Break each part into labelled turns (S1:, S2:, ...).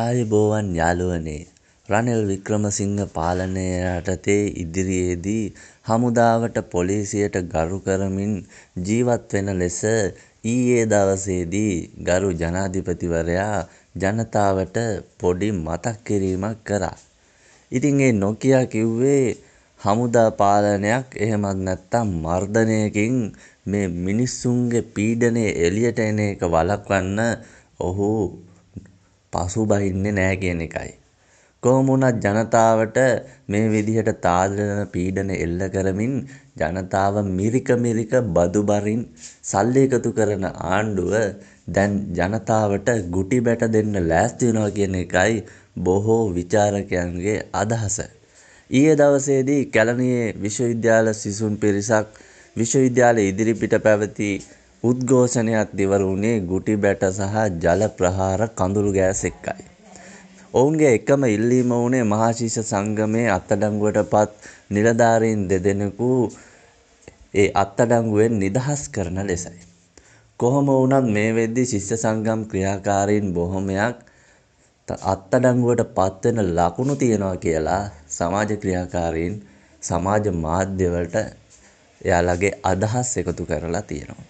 S1: ආයුබෝවන් යාළුවනේ රනිල් වික්‍රමසිංහ පාලනය යටතේ ඉදිරියේදී හමුදාවට පොලිසියට ගරු කරමින් ජීවත් වෙන ලෙස ඊයේ දවසේදී ගරු ජනාධිපතිවරයා ජනතාවට පොඩි මතක් කිරීමක් කරා. ඉතින් ඒ නොකියා කිව්වේ හමුදා පාලනයක් එහෙමත් නැත්නම් මර්ධනයකින් මේ මිනිස්සුන්ගේ පීඩනය එළියට එන එක වළක්වන්න ඔහු පසුබහින්නේ නෑ කියන එකයි. කොහොම වුණත් ජනතාවට මේ විදිහට තාඩන පීඩන එල්ල කරමින් ජනතාව මිරික මිරික බදු බරින් සල්ලි එකතු කරන ආණ්ඩුව දැන් ජනතාවට ගුටි බැට දෙන්න ලෑස්ති වෙනවා කියන එකයි බොහෝ විචාරකයන්ගේ අදහස. ඊයේ දවසේදී කැලණියේ විශ්වවිද්‍යාල සිසුන් පිරිසක් විශ්වවිද්‍යාලය ඉදිරිපිට පැවති උද්ඝෝෂණයත් දිවර වුණේ ගුටි බැට සහ ජල ප්‍රහාර කඳුළු ගෑස් එක්කයි. ඔවුන්ගේ එකම ඉල්ලීම වුණේ මහාශිෂ සංගමයේ අත්අඩංගුවට පත් නිලධාරීන් දෙදෙනෙකු ඒ අත්අඩංගුවෙන් නිදහස් කරන ලෙසයි. කොහොම වුණත් මේ වෙද්දී ශිෂ්‍ය සංගම් ක්‍රියාකාරීන් බොහොමයක් අත්අඩංගුවට පත්වෙන ලකුණු තියෙනවා කියලා සමාජ ක්‍රියාකාරීන් සමාජ මාධ්‍යවලට එයාලගේ අදහස් එකතු කරලා තියෙනවා.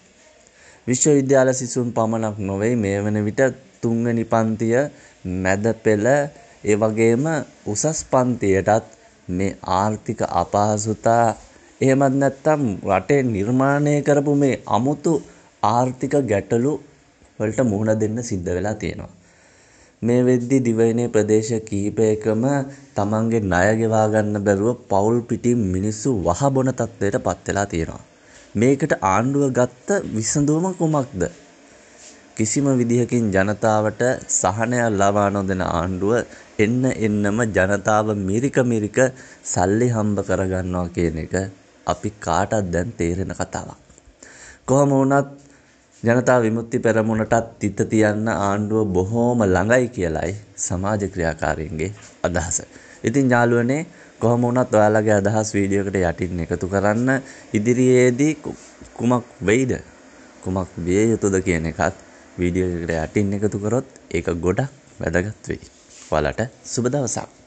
S1: විශ්වවිද්‍යාල සිසුන් පමණක් නොවෙයි මේ වන විට තුන්වැනි පන්තිය මැද පෙළ ඒ වගේම උසස් පන්තියටත් මේ ආර්ථික අපහසුතා එහෙමත් නැත්නම් රටේ නිර්මාණය කරපු මේ අමුතු ආර්ථික ගැටලු වලට මුහුණ දෙන්න සිද්ධ වෙලා තියෙනවා. මේ වෙද්දි දිවයිනේ ප්‍රදේශ කිහිපයකම තමන්ගේ ණය ගෙවා ගන්න බැරුව පවුල් පිටින් මිනිස්සු වහබොන තත්ත්වයට පත් වෙලා තියෙනවා. මේකට ආණ්ඩුව ගත්ත විසඳුම කුමක්ද? කිසිම විදිහකින් ජනතාවට සහනයක් ලබා නොදෙන ආණ්ඩුව එන්න එන්නම ජනතාව මිරික මිරික සල්ලි හම්බ කරගන්නවා කියන එක අපි කාටත් දැන් තේරෙන කතාවක්. කොහම වුණත් ජනතා විමුක්ති පෙරමුණටත් තිත තියන්න ආණ්ඩුව බොහෝම ළඟයි කියලයි සමාජ ක්‍රියාකාරීන්ගේ අදහස. ඉතින් යාළුවනේ කොහොම වුණත් ඔයාලගේ අදහස් වීඩියෝකට යටින් එකතු කරන්න ඉදිරියේදී කුමක් වෙයිද කුමක් විය යුතුද කියන එකත් වීඩියෝ එකට යටින් එකතු කරොත් ඒක ගොඩක් වැදගත් වෙයි. ඔයාලට සුබ දවසක්.